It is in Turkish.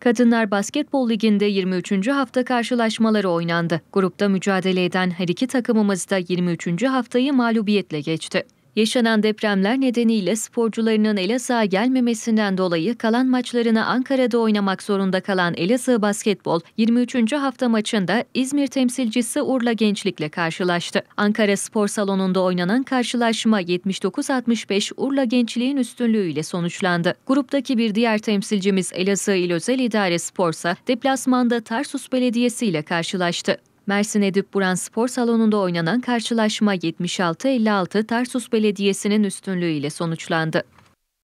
Kadınlar Basketbol Ligi'nde 23. hafta karşılaşmaları oynandı. Grupta mücadele eden her iki takımımız da 23. haftayı mağlubiyetle geçti. Yaşanan depremler nedeniyle sporcularının Elazığ'a gelmemesinden dolayı kalan maçlarını Ankara'da oynamak zorunda kalan Elazığ Basketbol 23. hafta maçında İzmir temsilcisi Urla Gençlik'le karşılaştı. Ankara Spor Salonu'nda oynanan karşılaşma 79-65 Urla Gençliğin üstünlüğüyle sonuçlandı. Gruptaki bir diğer temsilcimiz Elazığ İl Özel İdare Sporsa deplasmanda Tarsus Belediyesi ile karşılaştı. Mersin Edip Buran Spor Salonu'nda oynanan karşılaşma 76-56 Tarsus Belediyesi'nin üstünlüğüyle sonuçlandı.